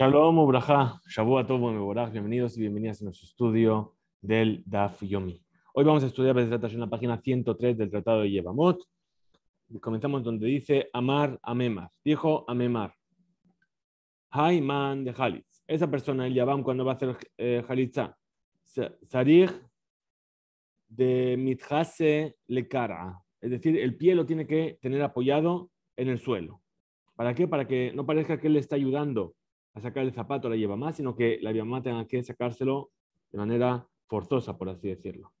Shalom, Ubraja, Shavua bienvenidos y bienvenidas a nuestro estudio del Daf Yomi. Hoy vamos a estudiar en la página 103 del Tratado de Yevamot. Comenzamos donde dice Amar Amemar. Dijo Amemar. Hayman de Halitz. Esa persona, el Yavam, cuando va a hacer eh, Halitza. de Mitjase le cara. Es decir, el pie lo tiene que tener apoyado en el suelo. ¿Para qué? Para que no parezca que él le está ayudando a sacar el zapato la la más sino que la Yevamá tenga que sacárselo de manera forzosa, por así decirlo.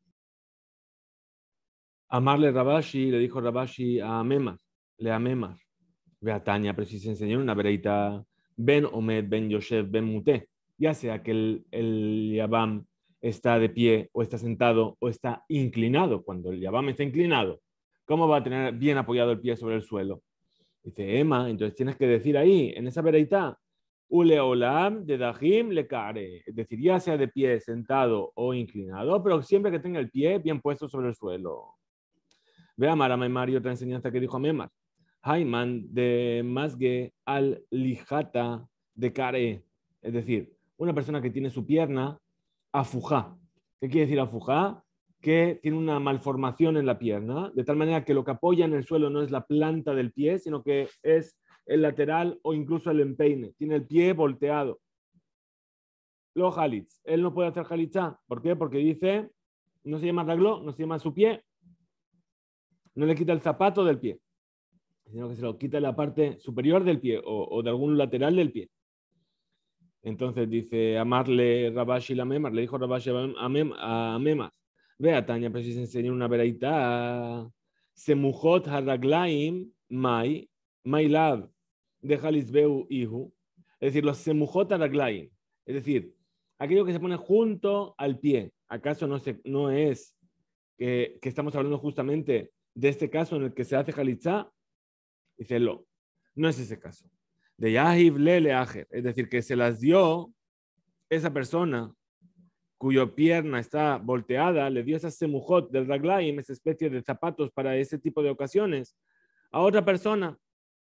Amarle Rabashi, le dijo Rabashi a Memar, le Memar, Ve a Tania, pero si se una veredita ben Omed, ben Yosef, ben Mute, ya sea que el, el está de pie, o está sentado, o está inclinado, cuando el Yabam está inclinado, ¿cómo va a tener bien apoyado el pie sobre el suelo? Dice, Emma, entonces tienes que decir ahí, en esa vereita, Uleolam de Dahim le care, es decir, ya sea de pie, sentado o inclinado, pero siempre que tenga el pie bien puesto sobre el suelo. Vea Mara y otra enseñanza que dijo a Memar. Haiman de Masge al Lijata de Care, es decir, una persona que tiene su pierna afuja, ¿Qué quiere decir afuja? Que tiene una malformación en la pierna, de tal manera que lo que apoya en el suelo no es la planta del pie, sino que es el lateral o incluso el empeine. Tiene el pie volteado. Lo Halitz. Él no puede hacer Halitzá. ¿Por qué? Porque dice, no se llama ragló, no se llama su pie. No le quita el zapato del pie, sino que se lo quita la parte superior del pie o, de algún lateral del pie. Entonces dice, amarle Rabashi la Memar, le dijo Rabashi a Memas. Vea, Tania, pero si se enseña una veraita. Semujot haraglaim mai, my de Jalisbeu Ihu, es decir, los Semujot raglaim, es decir, aquello que se pone junto al pie, ¿acaso no, no es que, estamos hablando justamente de este caso en el que se hace Jalitza? Dice, no, no es ese caso. De Yahiv Lele aher es decir, que se las dio esa persona cuya pierna está volteada, le dio esa semujot del raglaim, esa especie de zapatos para ese tipo de ocasiones, a otra persona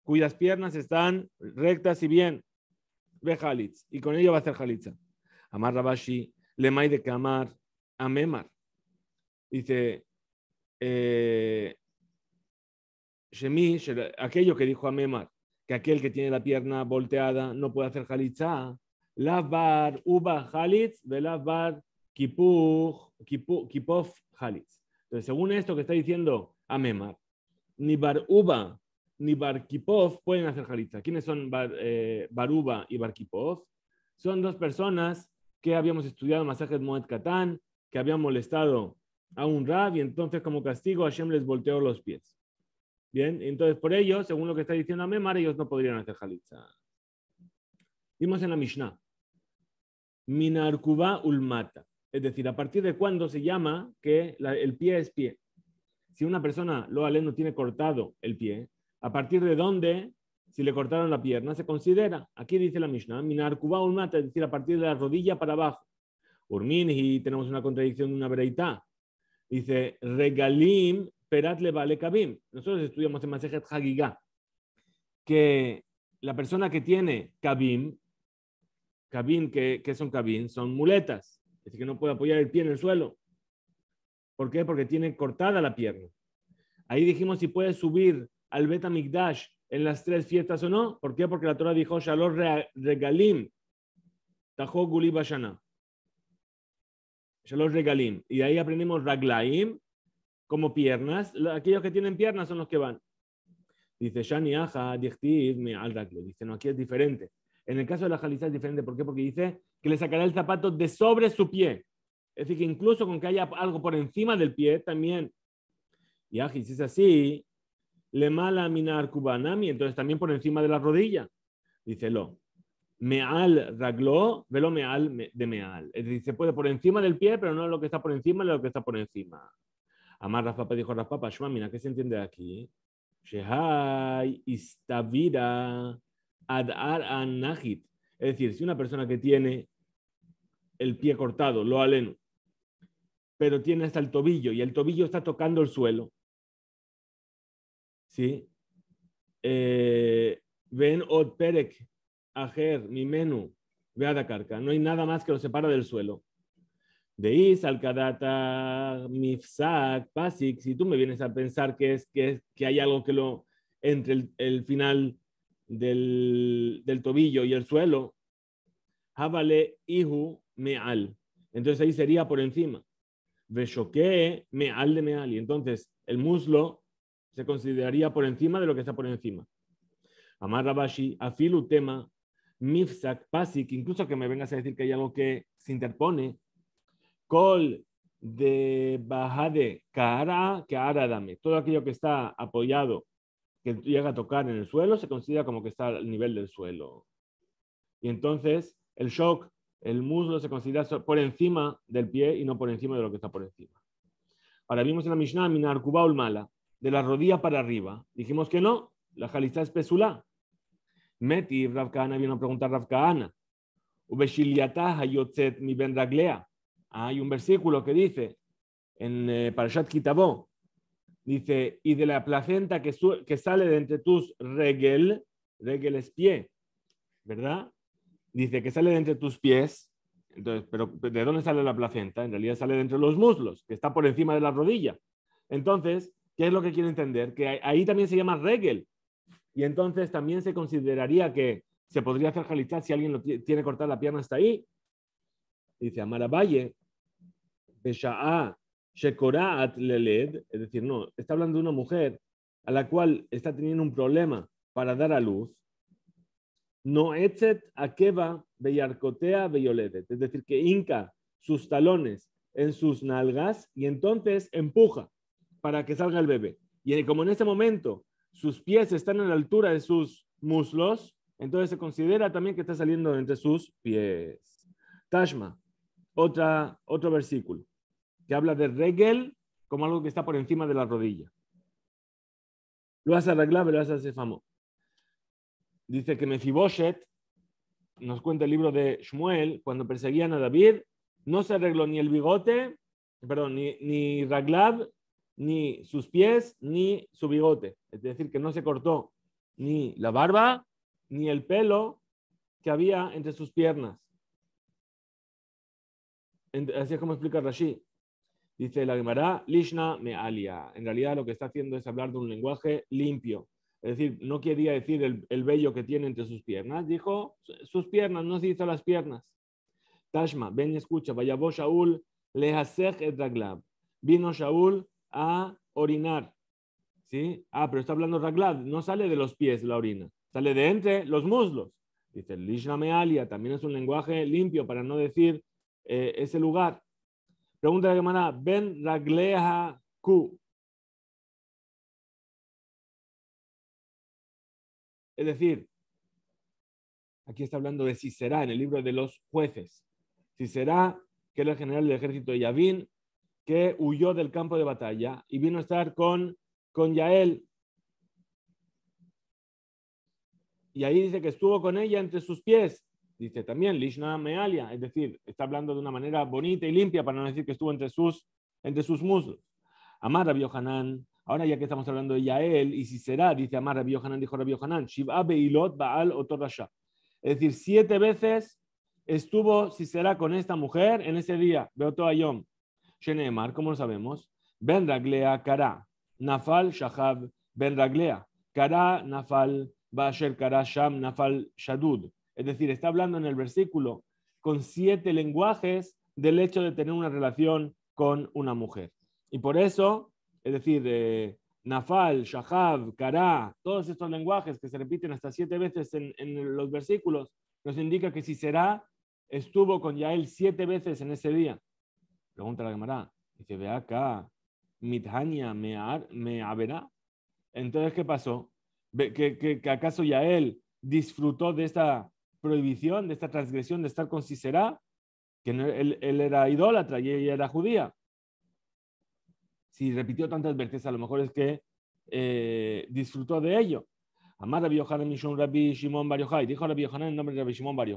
cuyas piernas están rectas y bien. Ve Halitz, y con ello va a hacer Halitza. Amar Rabashi, le de Kamar, Amemar. Dice, eh, aquello que dijo Amemar, que aquel que tiene la pierna volteada no puede hacer Halitza. Ah, lavar Uba Halitz, lavar kipu, Kipov Halitz. Entonces, según esto que está diciendo Amemar, ni Bar Uba ni Barkipov pueden hacer jalitza. ¿Quiénes son eh, Baruba y Barkipov? Son dos personas que habíamos estudiado masajes Moed Katán, que habían molestado a un rab y entonces como castigo Hashem les volteó los pies. Bien, entonces por ello, según lo que está diciendo Amemar, ellos no podrían hacer jalitza. Vimos en la Mishnah, Minarkuba ulmata, es decir, a partir de cuándo se llama que el pie es pie. Si una persona, lo aleno, tiene cortado el pie, a partir de dónde, si le cortaron la pierna, se considera. Aquí dice la Mishnah, minar kuba ulmata, es decir, a partir de la rodilla para abajo. Urmin, y tenemos una contradicción de una veridad. Dice, regalim perat le vale kabim. Nosotros estudiamos en Masejet Hagigá que la persona que tiene kabim, kabim, que, son kabim? Son muletas. Es decir, que no puede apoyar el pie en el suelo. ¿Por qué? Porque tiene cortada la pierna. Ahí dijimos si puede subir al Betamigdash en las tres fiestas o no. ¿Por qué? Porque la Torah dijo, Shalom regalim, tajó Shalom regalim. Y ahí aprendimos raglaim, como piernas. Aquellos que tienen piernas son los que van. Dice, Shani aja, me al raglo. Dice, no, aquí es diferente. En el caso de la jaliza es diferente. ¿Por qué? Porque dice que le sacará el zapato de sobre su pie. Es decir, que incluso con que haya algo por encima del pie, también. Y si es así, le mala minar kubanami, entonces también por encima de la rodilla. Dice lo. Meal raglo, velo meal de meal. Es decir, puede por encima del pie, pero no lo que está por encima, lo que está por encima. Amar Rafa dijo Raspapa, mira, ¿qué se entiende aquí? Shehai istavira adar anahit. Es decir, si una persona que tiene el pie cortado, lo aleno, pero tiene hasta el tobillo y el tobillo está tocando el suelo, ¿sí? Eh, ven od oh, perek, ajer, menu, veada carca. No hay nada más que lo separa del suelo. De is al kadata, mifsak, pasik. Si tú me vienes a pensar que, es, que, que hay algo que lo entre el, final del, del, tobillo y el suelo, habale Ihu Meal. Entonces ahí sería por encima. Veshoke Meal de Meal. Y entonces el muslo se consideraría por encima de lo que está por encima. Amar Rabashi, Afilu Tema, Mifsak, Pasik, incluso que me vengas a decir que hay algo que se interpone, Kol de Bahade, Kara, Kara Dame, todo aquello que está apoyado, que llega a tocar en el suelo, se considera como que está al nivel del suelo. Y entonces el shock, el muslo se considera por encima del pie y no por encima de lo que está por encima. Ahora vimos en la Mishnah, Minar Kubaul Mala, de la rodilla para arriba. Dijimos que no, la jaliza es pesulá. Meti Rav Kahana vino a preguntar a Rav mi ben Hay un versículo que dice en eh, Parashat Kitabó, dice, y de la placenta que, que sale de entre tus regel, regel es pie, ¿verdad? Dice que sale de entre tus pies, entonces, pero ¿de dónde sale la placenta? En realidad sale de entre los muslos, que está por encima de la rodilla. Entonces, ¿Qué es lo que quiero entender? Que ahí también se llama regel. Y entonces también se consideraría que se podría hacer si alguien lo tiene cortar la pierna hasta ahí. Dice valle Leled, es decir, no, está hablando de una mujer a la cual está teniendo un problema para dar a luz. No etzet akeva beyarcotea beyoledet, es decir, que hinca sus talones en sus nalgas y entonces empuja para que salga el bebé. Y como en ese momento sus pies están a la altura de sus muslos, entonces se considera también que está saliendo entre sus pies. Tashma, otra, otro versículo que habla de regel como algo que está por encima de la rodilla. Lo hace arreglar, lo hace hacer famoso. Dice que Mefiboshet, nos cuenta el libro de Shmuel, cuando perseguían a David, no se arregló ni el bigote, perdón, ni, ni ni sus pies, ni su bigote. Es decir, que no se cortó ni la barba, ni el pelo que había entre sus piernas. Así es como explica Rashi. Dice la Gemara, Lishna me alia. En realidad lo que está haciendo es hablar de un lenguaje limpio. Es decir, no quería decir el, el vello que tiene entre sus piernas. Dijo sus piernas, no se hizo las piernas. Tashma, ven y escucha. Vaya vos, Shaul, le et Vino Shaul a orinar. ¿Sí? Ah, pero está hablando Raglad, no sale de los pies la orina, sale de entre los muslos. Dice Lishamealia, también es un lenguaje limpio para no decir eh, ese lugar. Pregunta la hermana, Ben Ragleha Ku. Es decir, aquí está hablando de si será en el libro de los jueces. si será que era el general del ejército de Yavin que huyó del campo de batalla y vino a estar con, con Yael. Y ahí dice que estuvo con ella entre sus pies. Dice también, Lishna Mealia, es decir, está hablando de una manera bonita y limpia para no decir que estuvo entre sus, entre sus muslos. Amar Rabbi ahora ya que estamos hablando de Yael, y si será, dice Amar Rabbi dijo Rabbi Beilot Baal Es decir, siete veces estuvo, si será, con esta mujer en ese día, Beoto Ayom. Shenemar, como lo sabemos, Ben Raglea Kara, Nafal Shahab Ben Raglea, Kara Nafal Basher Kara Sham Nafal Shadud. Es decir, está hablando en el versículo con siete lenguajes del hecho de tener una relación con una mujer. Y por eso, es decir, eh, Nafal, Shahab, Kara, todos estos lenguajes que se repiten hasta siete veces en, en los versículos, nos indica que si será, estuvo con Yael siete veces en ese día. Pregunta la Gemara. Dice, ve acá, Mithania me, me haberá. Entonces, ¿qué pasó? ¿Que, que, acaso ya él disfrutó de esta prohibición, de esta transgresión de estar con cisera Que él, él, era idólatra y ella era judía. Si repitió tantas veces, a lo mejor es que eh, disfrutó de ello. Amar Rabbi Yohanan Mishon Rabbi Shimon Bar Dijo Rabbi Yohanan en nombre de Rabbi Shimon Bar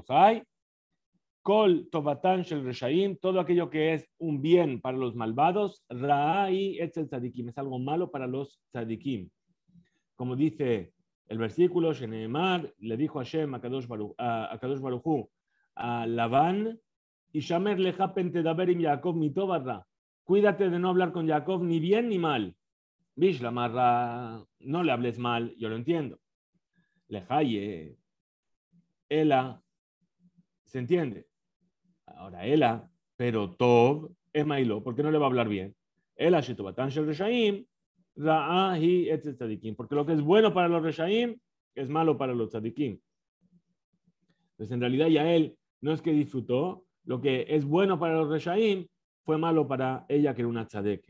Kol Tovatan Shel todo aquello que es un bien para los malvados, Ra'i el Tzadikim, es algo malo para los Tzadikim. Como dice el versículo, Sheneemar le dijo a Hashem, a Kadosh Baruchu, a Labán, y Shamer leja pentedaberim Yaakov mitobarra, cuídate de no hablar con Jacob ni bien ni mal. Bishlamarra, no le hables mal, yo lo entiendo. Lejaye, Ela, se entiende. Ahora, ella, pero Tov, es porque ¿por qué no le va a hablar bien? Ela, Shel Reshaim, Ra'ahi et Tzadikim, porque lo que es bueno para los Reshaim es malo para los Tzadikim. Entonces, en realidad, ya él no es que disfrutó, lo que es bueno para los Reshaim fue malo para ella, que era una tzadek.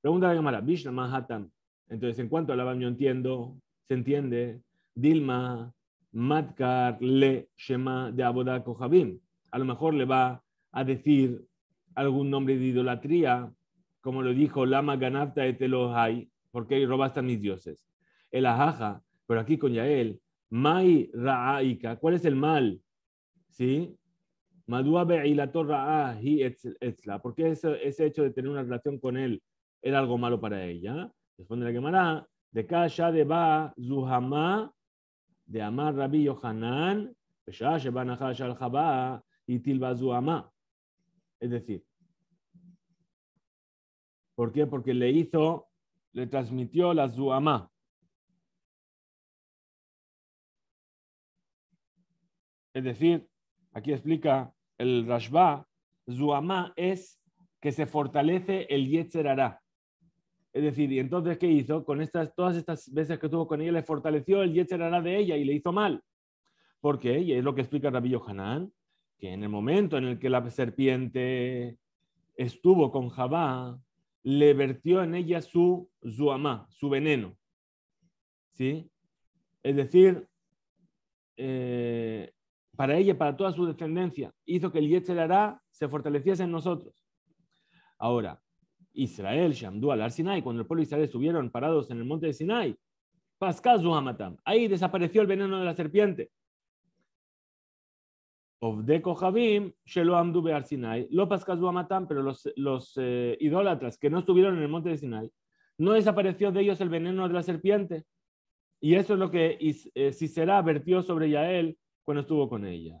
Pregunta de Gamara, Vishna Manhattan. Entonces, en cuanto a la yo entiendo, se entiende, Dilma, Matkar, Le, Shema, de Aboda, Kohabim a lo mejor le va a decir algún nombre de idolatría, como lo dijo Lama Ganapta Etelohai, porque robaste hasta mis dioses. El ajaja, pero aquí con Yael, Mai Ra'aika, ¿cuál es el mal? ¿Sí? Madua Be'ilator hi Etzla, ¿por qué ese, hecho de tener una relación con él era algo malo para ella? Responde la quemará. de Kasha de Zuhama de Amar Rabbi Yohanan, Sheba Nahash al y tilva Es decir, ¿por qué? Porque le hizo, le transmitió la zuama. Es decir, aquí explica el Rashba, zuama es que se fortalece el yetzerará. Es decir, y entonces, ¿qué hizo? Con estas, todas estas veces que tuvo con ella, le fortaleció el Yetzer de ella y le hizo mal. ¿Por qué? Y es lo que explica Rabbi Hanan que en el momento en el que la serpiente estuvo con Jabá, le vertió en ella su zuamá, su veneno. ¿Sí? Es decir, eh, para ella, para toda su descendencia, hizo que el Yetzel se fortaleciese en nosotros. Ahora, Israel, Shamdu, al Sinai, cuando el pueblo de Israel estuvieron parados en el monte de Sinai, Pascal Zuhamatam, ahí desapareció el veneno de la serpiente de Shelo Sinai, lo pero los, los eh, idólatras que no estuvieron en el monte de Sinai, no desapareció de ellos el veneno de la serpiente. Y eso es lo que si eh, Sisera vertió sobre Yael cuando estuvo con ella.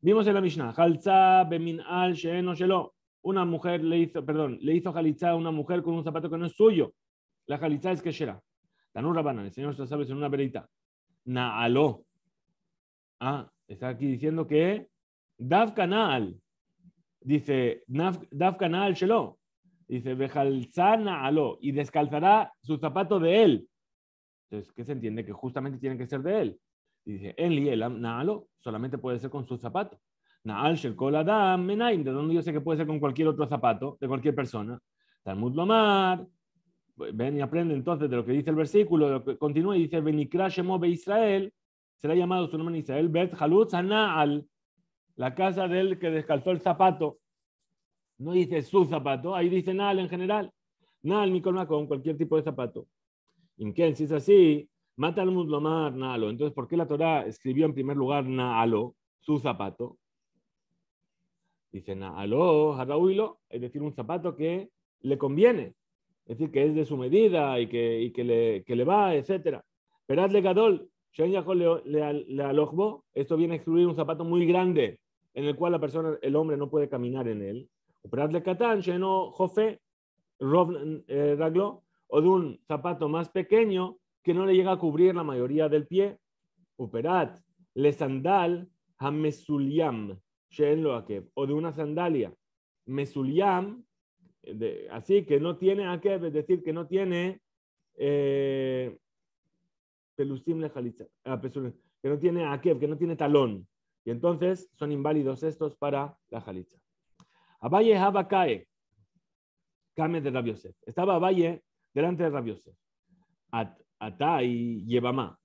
Vimos en la Mishnah, una mujer le hizo, perdón, le hizo Halitza a una mujer con un zapato que no es suyo. La Halitza es Keshera. Tanur rabana, el Señor se sabe en una verita. Naalo. Ah, está aquí diciendo que Dav Canal, dice Dav Canal Shelo, dice Bejalzana Alo, y descalzará su zapato de él. Entonces, ¿qué se entiende? Que justamente tiene que ser de él. Y dice, Enli Elam Naalo, solamente puede ser con su zapato. Naal Shel Adam Menaim, de donde yo sé que puede ser con cualquier otro zapato, de cualquier persona. Talmud Lomar, ven y aprende entonces de lo que dice el versículo, lo que continúa y dice, Benikra Shemo Israel, será llamado su nombre en Israel, Bet Halut naal, la casa del que descalzó el zapato. No dice su zapato, ahí dice naal en general. Naal, mi con cualquier tipo de zapato. quién si es así, mata al muslomar, na'alo. Entonces, ¿por qué la Torah escribió en primer lugar Naalo, su zapato? Dice Naalo, es decir, un zapato que le conviene. Es decir, que es de su medida y que, que, le, le, va, etc. hazle Gadol, le Esto viene a excluir un zapato muy grande en el cual la persona, el hombre no puede caminar en él. O de un zapato más pequeño que no le llega a cubrir la mayoría del pie. Uperat le sandal hamesuliam o de una sandalia mesuliam así que no tiene a es decir que no tiene eh, Ah, que no tiene Akev, que no tiene talón. Y entonces son inválidos estos para la Jalitza. Abaye habakae, came de Rabiosef. Estaba Abaye delante de Rabiosef. At, y Yebamá.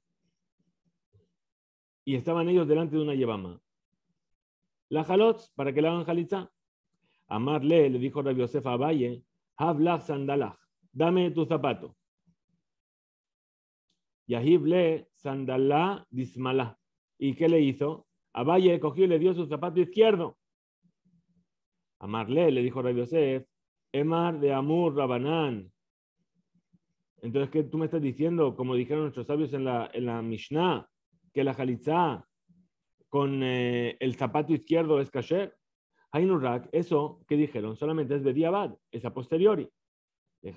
Y estaban ellos delante de una llevama La jalot, para que la hagan Jalitza. Amarle le dijo Rabiosef a Abaye, Havlach Sandalach, dame tu zapato le Sandalá dismala. ¿Y qué le hizo? A Valle, cogió y le dio su zapato izquierdo. A Marle, le dijo Rabbi Yosef, Emar de Amur Rabanán. Entonces, ¿qué tú me estás diciendo? Como dijeron nuestros sabios en la, Mishnah, que la Jalitza con eh, el zapato izquierdo es kasher. Hainurak, eso que dijeron solamente es de es a posteriori. De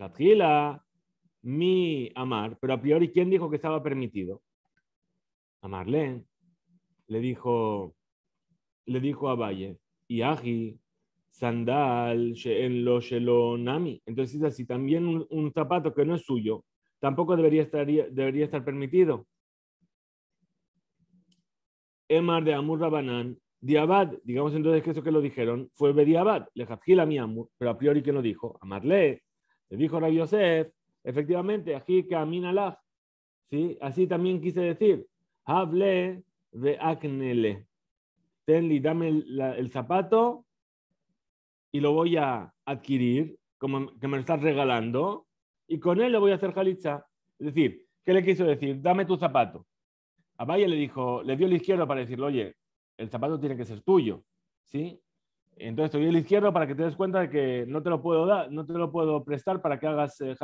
mi amar, pero a priori, ¿quién dijo que estaba permitido? A Le dijo, le dijo a Valle, y Aji, sandal, en lo shelonami. Entonces, así, también un, zapato que no es suyo, tampoco debería estar, debería estar permitido. Emar de Amur Rabanán, Diabad, digamos entonces que eso que lo dijeron fue Bediabad, le a mi Amur, pero a priori, ¿quién lo dijo? Amarle, le dijo a Yosef, Efectivamente, aquí camina ¿sí? Así también quise decir, hable de acnele. Tenli, dame el, zapato y lo voy a adquirir, como que me lo estás regalando, y con él le voy a hacer jalitza. Es decir, ¿qué le quiso decir? Dame tu zapato. A Valle le dijo, le dio la izquierda para decirle, oye, el zapato tiene que ser tuyo, ¿sí? Entonces te doy el izquierdo para que te des cuenta de que no te lo puedo dar, no te lo puedo prestar para que hagas eh,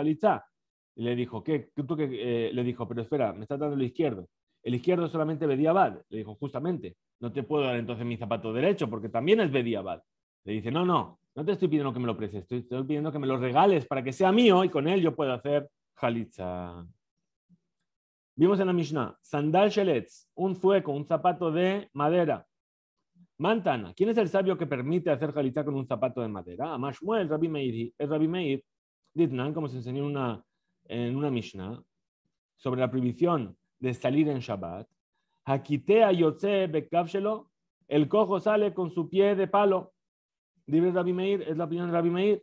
Y le dijo, ¿qué? ¿Tú qué? Eh, le dijo, pero espera, me está dando el izquierdo. El izquierdo solamente bediabad. Le dijo, justamente, no te puedo dar entonces mi zapato derecho porque también es bediabad. Le dice, no, no, no te estoy pidiendo que me lo prestes, estoy pidiendo que me lo regales para que sea mío y con él yo puedo hacer jalitza. Vimos en la Mishnah, sandal sheletz, un zueco, un zapato de madera. Mantana, ¿quién es el sabio que permite hacer jalita con un zapato de madera? Amashmuel, ah, Rabbi Meir, el Rabbi Meir, Ditnan, como se enseñó en una, en Mishnah, sobre la prohibición de salir en Shabbat. Hakitea Yotze Bekavshelo, el cojo sale con su pie de palo. el Rabbi Meir, es la opinión de Rabbi Meir.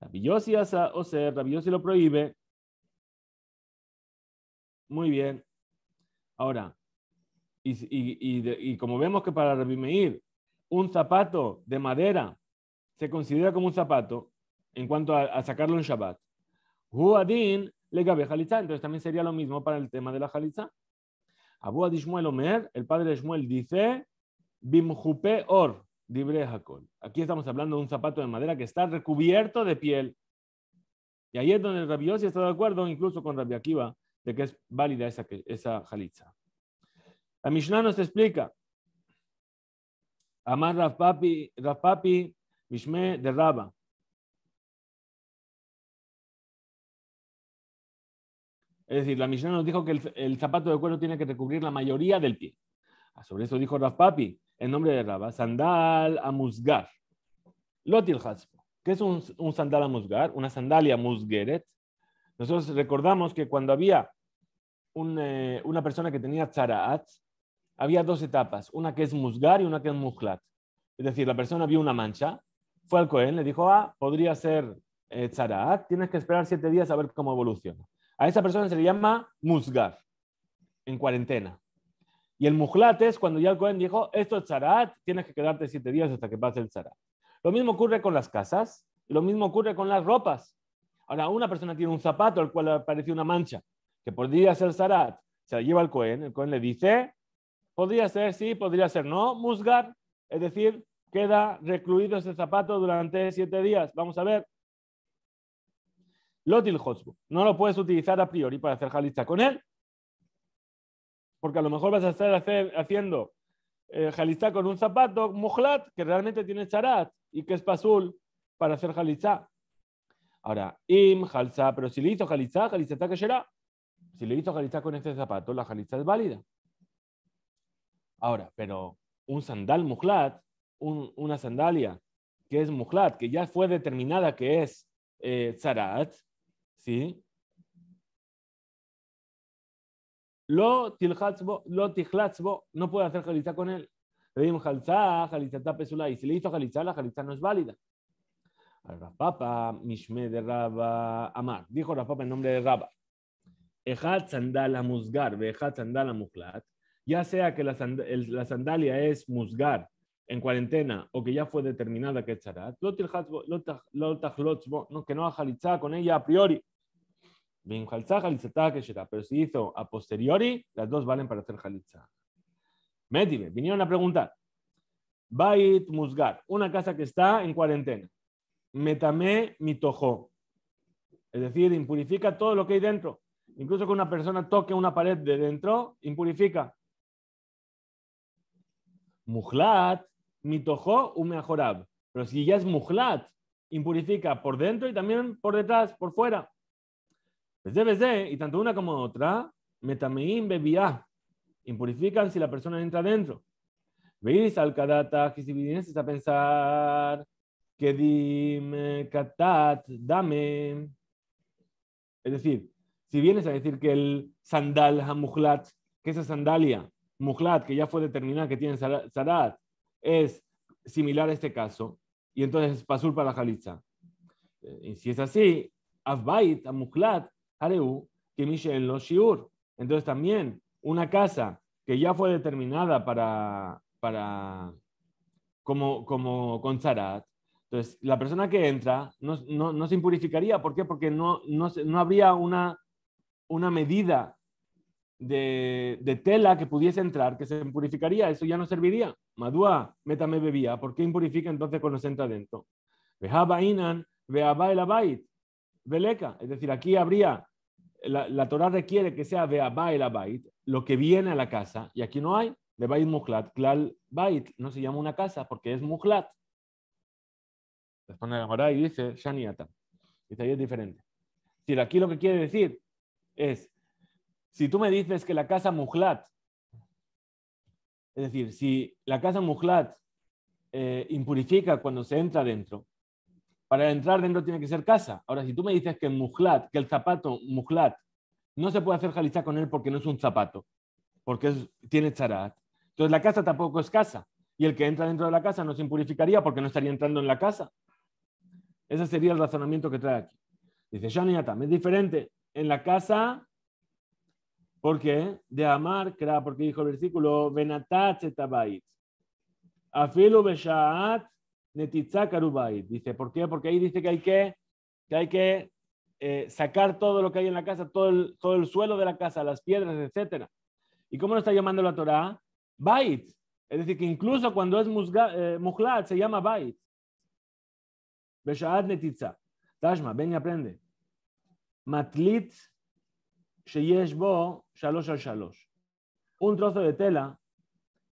Rabbi Yossi, o sea, Rabbi Yossi lo prohíbe. Muy bien. Ahora, y, y, y, como vemos que para Rabbi Meir un zapato de madera se considera como un zapato en cuanto a, sacarlo en Shabbat. le cabe jalitza, entonces también sería lo mismo para el tema de la jalitza. Abu Adishmuel Omer, el padre de Shmuel, dice, bimjupe or, dibre Aquí estamos hablando de un zapato de madera que está recubierto de piel. Y ahí es donde el Rabbi está de acuerdo, incluso con Rabbi Akiva, de que es válida esa, esa jalitza. La Mishnah nos explica Amar Rafapi, Rafapi, Mishme de Raba. Es decir, la Mishnah nos dijo que el, zapato de cuero tiene que recubrir la mayoría del pie. Ah, sobre eso dijo Rafapi, en nombre de Raba, sandal a musgar. Lotil haspo. ¿Qué es un, sandal a musgar? Una sandalia musgeret. Nosotros recordamos que cuando había eh, una persona que tenía tzaraat, había dos etapas, una que es musgar y una que es muslat Es decir, la persona vio una mancha, fue al Cohen, le dijo, ah, podría ser eh, zarat tienes que esperar siete días a ver cómo evoluciona. A esa persona se le llama musgar, en cuarentena. Y el mujlat es cuando ya el Cohen dijo, esto es tzaraat, tienes que quedarte siete días hasta que pase el zarat Lo mismo ocurre con las casas, lo mismo ocurre con las ropas. Ahora, una persona tiene un zapato al cual apareció una mancha, que podría ser zarat se la lleva al Cohen, el Cohen le dice, Podría ser sí, podría ser no. Musgar, es decir, queda recluido ese zapato durante siete días. Vamos a ver. Lotil Hotspur. No lo puedes utilizar a priori para hacer jalista con él, porque a lo mejor vas a estar haciendo eh, con un zapato mujlat que realmente tiene charat y que es pasul para hacer jalista. Ahora, im, jalzá, pero si le hizo jalista, está que será. Si le hizo Jalista con este zapato, la jalista es válida. Ahora, pero un sandal mujlat, una sandalia que es mujlat, que ya fue determinada que es eh, ¿sí? Lo tilhatzbo, lo tilhatzbo, no puede hacer jalitza con él. Le dimos jalitza, jalitzata y si le hizo jalitza, la jalitza no es válida. Rapapa, mishme de Raba Amar, dijo Rapapa en nombre de Raba, Ejat sandala muzgar, ve sandala mujlat ya sea que la, sandalia es musgar en cuarentena o que ya fue determinada que echará, no, que no hajalitzá con ella a priori. Pero si hizo a posteriori, las dos valen para hacer halitzá. Métime, vinieron a preguntar. Bait Musgar, una casa que está en cuarentena. Metame mitojo. Es decir, impurifica todo lo que hay dentro. Incluso que una persona toque una pared de dentro, impurifica. Mujlat, mitojo u Pero si ya es mujlat, impurifica por dentro y también por detrás, por fuera. Desde y tanto una como otra, metameín bebía, impurifican si la persona entra dentro. Veis al kadata, que si vienes a pensar que dime katat, dame. Es decir, si vienes a decir que el sandal hamujlat, que esa sandalia Mujlat, que ya fue determinada que tiene Sarat, es similar a este caso, y entonces es Pasul para la Jalitza. Eh, y si es así, a Mujlat, Hareu, que en los Shiur. Entonces también una casa que ya fue determinada para, para como, como con Sarat, entonces, la persona que entra no, se impurificaría. ¿Por qué? Porque no, no, no habría una, una medida de, tela que pudiese entrar, que se purificaría, eso ya no serviría. Madua, metame bebía, ¿por qué impurifica entonces cuando se entra dentro? Vejaba inan, veaba el abait, veleca. Es decir, aquí habría, la, la Torah requiere que sea veaba el abait, lo que viene a la casa, y aquí no hay. Bebait muklat, klal bait, no se llama una casa porque es muklat. Responde la morada y dice, shaniata. Dice, ahí es diferente. Es decir, aquí lo que quiere decir es si tú me dices que la casa Mujlat, es decir, si la casa Mujlat eh, impurifica cuando se entra dentro, para entrar dentro tiene que ser casa. Ahora, si tú me dices que Mujlat, que el zapato Mujlat, no se puede hacer jalizá con él porque no es un zapato, porque tiene charat. Entonces la casa tampoco es casa. Y el que entra dentro de la casa no se impurificaría porque no estaría entrando en la casa. Ese sería el razonamiento que trae aquí. Dice Atam, es diferente. En la casa ¿Por qué? De amar, porque dijo el versículo, Benatat etabait. Afilu beshaat Dice, ¿por qué? Porque ahí dice que hay que, hay que eh, sacar todo lo que hay en la casa, todo el, suelo de la casa, las piedras, etc. ¿Y cómo lo está llamando la Torah? Bait. Es decir, que incluso cuando es musga, eh, se llama bait. Beshaat netitza. Tashma, ven y aprende. Matlit un trozo de tela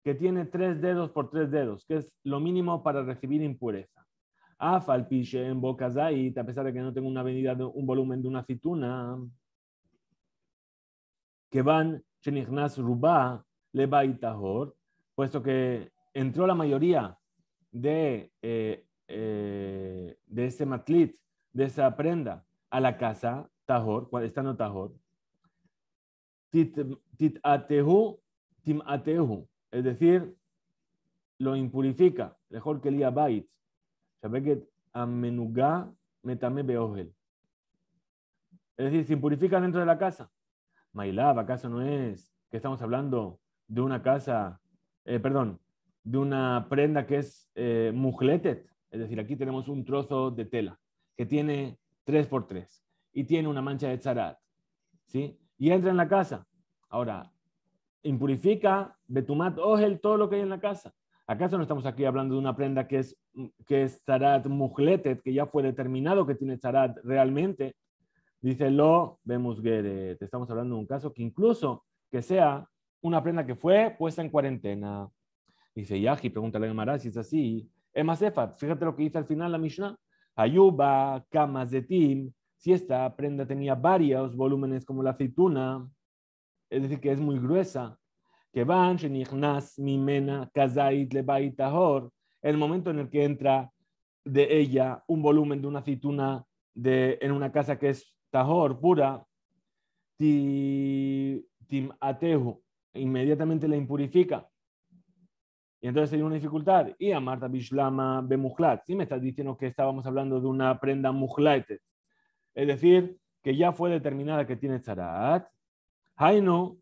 que tiene tres dedos por tres dedos, que es lo mínimo para recibir impureza. Afalpiche ah, en Bokazait, a pesar de que no tengo una avenida un volumen de una aceituna, que van ruba puesto que entró la mayoría de, eh, eh, de ese matlit, de esa prenda, a la casa, Tahor, está no tajor, tim atehu, es decir, lo impurifica, mejor que el bait, Sabe metame Es decir, se impurifica dentro de la casa. Mailab, ¿acaso no es que estamos hablando de una casa, eh, perdón, de una prenda que es eh, Es decir, aquí tenemos un trozo de tela que tiene tres por tres y tiene una mancha de charat ¿sí? y entra en la casa. Ahora, impurifica betumat ogel oh, todo lo que hay en la casa. ¿Acaso no estamos aquí hablando de una prenda que es, que es zarat mujletet, que ya fue determinado que tiene zarat realmente? Dice lo vemos que Estamos hablando de un caso que incluso que sea una prenda que fue puesta en cuarentena. Dice Yahi, pregúntale a Gemara si es así. Emasefa, fíjate lo que dice al final la Mishnah. Ayuba, Kamazetim, si esta prenda tenía varios volúmenes como la aceituna, es decir, que es muy gruesa, que van, mimena, kazait, el momento en el que entra de ella un volumen de una aceituna de, en una casa que es tahor, pura, inmediatamente la impurifica. Y entonces hay una dificultad. Y a Marta Bishlama Bemujlat. Si me estás diciendo que estábamos hablando de una prenda mujlaite, es decir, que ya fue determinada que tiene tzarat, Hainu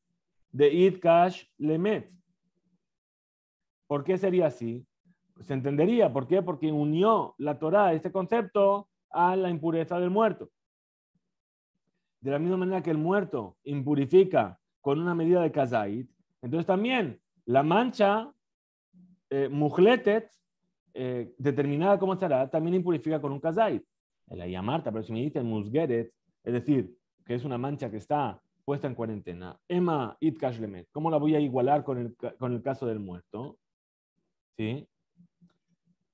de Id Kash Lemet. ¿Por qué sería así? Se entendería. ¿Por qué? Porque unió la Torah, este concepto, a la impureza del muerto. De la misma manera que el muerto impurifica con una medida de kazait, entonces también la mancha eh, eh determinada como estará, también impurifica con un kazait el ayamarta, pero si me dicen es decir, que es una mancha que está puesta en cuarentena, Emma Itkashlemet, ¿cómo la voy a igualar con el, con el caso del muerto? ¿Sí?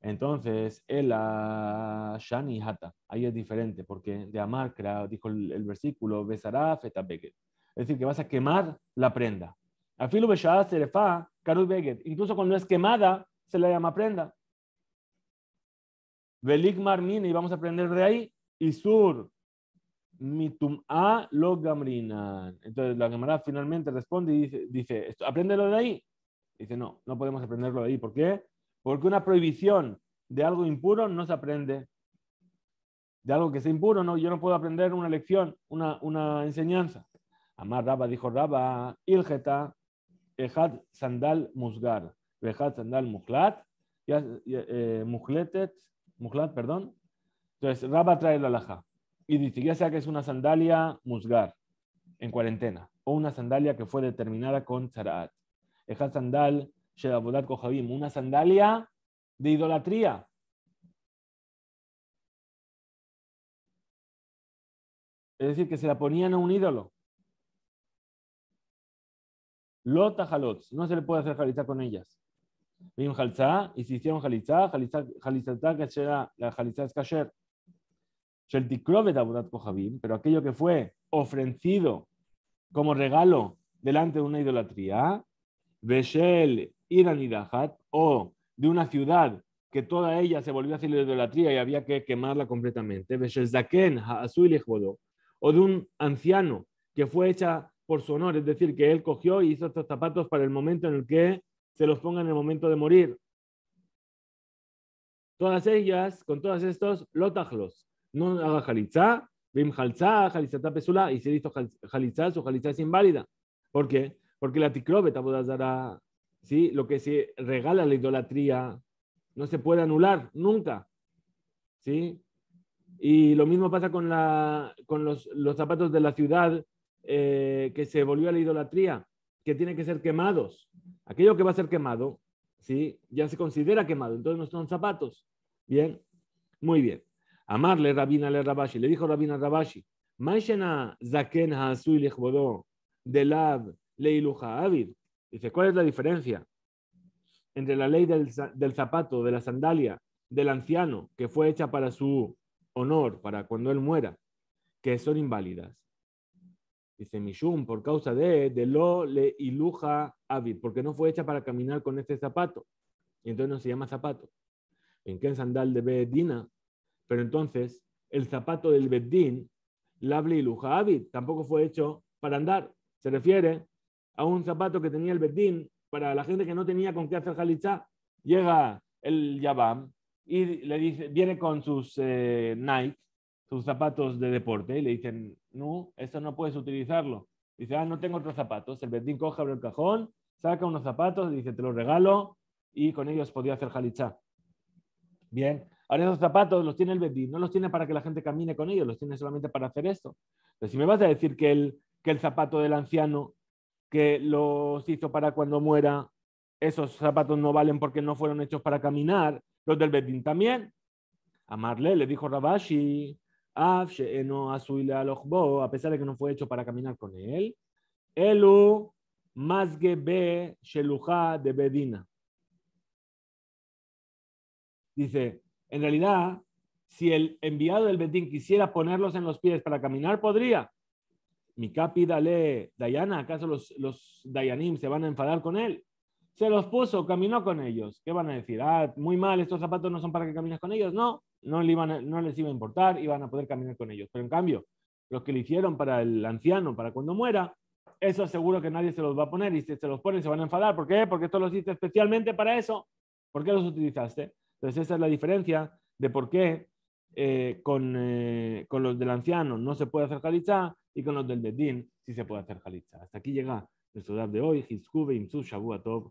Entonces, el Shani Hata, ahí es diferente, porque de Amarca dijo el, versículo, besará fetabeget, es decir, que vas a quemar la prenda. Afilu beshaa serefa beget, incluso cuando es quemada, se la llama prenda. Velik y vamos a aprender de ahí. sur mitum a lo Entonces la Gemara finalmente responde y dice, dice esto, de ahí. Dice, no, no podemos aprenderlo de ahí. ¿Por qué? Porque una prohibición de algo impuro no se aprende. De algo que sea impuro, no. Yo no puedo aprender una lección, una, una enseñanza. Amar Rabba dijo Raba, Ilgeta, Ejad Sandal Musgar, Ejad Sandal Mujlat, eh, Mujletet, Mujlat, perdón. Entonces, Rabba trae la laja y dice, ya sea que es una sandalia musgar, en cuarentena, o una sandalia que fue determinada con zarat sandal, una sandalia de idolatría. Es decir, que se la ponían a un ídolo. Lota no se le puede hacer jalita con ellas y si hicieron pero aquello que fue ofrecido como regalo delante de una idolatría, Beshel Iranidahat, o de una ciudad que toda ella se volvió a la idolatría y había que quemarla completamente, Beshel Zaken o de un anciano que fue hecha por su honor, es decir, que él cogió y hizo estos zapatos para el momento en el que se los ponga en el momento de morir. Todas ellas, con todos estos, lotajlos. No haga jalitza, bim jalitza, jalitzá pesula, y si hizo jalitzá, su jalitzá es inválida. ¿Por qué? Porque la dar a ¿sí? lo que se regala la idolatría, no se puede anular nunca. ¿sí? Y lo mismo pasa con, la, con los, zapatos de la ciudad eh, que se volvió a la idolatría, que tienen que ser quemados aquello que va a ser quemado, ¿sí? Ya se considera quemado, entonces no son zapatos. Bien, muy bien. Amarle Rabina le Rabashi, le dijo Rabina Rabashi, Zaken Dice, ¿cuál es la diferencia entre la ley del zapato, de la sandalia, del anciano, que fue hecha para su honor, para cuando él muera, que son inválidas? Dice por causa de, de lo le iluja avid, porque no fue hecha para caminar con este zapato. Y entonces no se llama zapato. En qué sandal de Bedina. Pero entonces, el zapato del Bedín, lable iluja avid, tampoco fue hecho para andar. Se refiere a un zapato que tenía el Bedín para la gente que no tenía con qué hacer Jalichá. Llega el Yabam y le dice, viene con sus eh, Nike, sus zapatos de deporte, y le dicen, no, eso no puedes utilizarlo. Dice, ah, no tengo otros zapatos. El Bedín coge, abre el cajón, saca unos zapatos, dice, te los regalo y con ellos podía hacer jalichá. Bien, ahora esos zapatos los tiene el Bedín, no los tiene para que la gente camine con ellos, los tiene solamente para hacer esto. Pero si me vas a decir que el, que el zapato del anciano que los hizo para cuando muera, esos zapatos no valen porque no fueron hechos para caminar, los del Bedín también. Amarle le dijo Rabashi, a pesar de que no fue hecho para caminar con él. Elu Masgebe de Bedina. Dice, en realidad, si el enviado del Betín quisiera ponerlos en los pies para caminar, podría. Mi capi dale, Dayana, ¿acaso los, los Dayanim se van a enfadar con él? Se los puso, caminó con ellos. ¿Qué van a decir? Ah, muy mal, estos zapatos no son para que camines con ellos. No, no, iban les iba a importar, iban a poder caminar con ellos. Pero en cambio, los que le hicieron para el anciano, para cuando muera, eso seguro que nadie se los va a poner y si se los ponen se van a enfadar. ¿Por qué? Porque esto lo hiciste especialmente para eso. ¿Por qué los utilizaste? Entonces esa es la diferencia de por qué eh, eh, con, los del anciano no se puede hacer jalitza y con los del bedín sí se puede hacer jalitza. Hasta aquí llega el sudab de hoy. Hizkube, Imsu, Shabu,